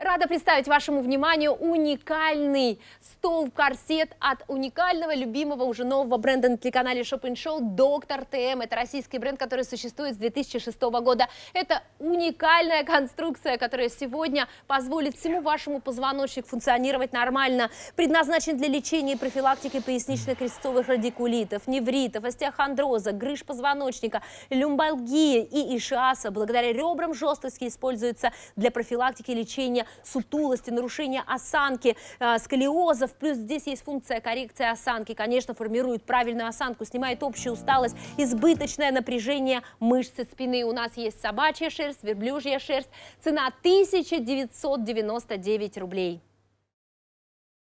Рада представить вашему вниманию уникальный стол-корсет от уникального, любимого, уже нового бренда на телеканале Shopping Show «Доктор ТМ». Это российский бренд, который существует с 2006 года. Это уникальная конструкция, которая сегодня позволит всему вашему позвоночнику функционировать нормально. Предназначен для лечения и профилактики пояснично-крестцовых радикулитов, невритов, остеохондроза, грыж позвоночника, люмбалгии и ишиаса. Благодаря ребрам жесткости используется для профилактики и лечения сутулости, нарушения осанки, э, сколиозов. Плюс здесь есть функция коррекции осанки. Конечно, формирует правильную осанку, снимает общую усталость, избыточное напряжение мышцы спины. У нас есть собачья шерсть, верблюжья шерсть. Цена 1999 рублей.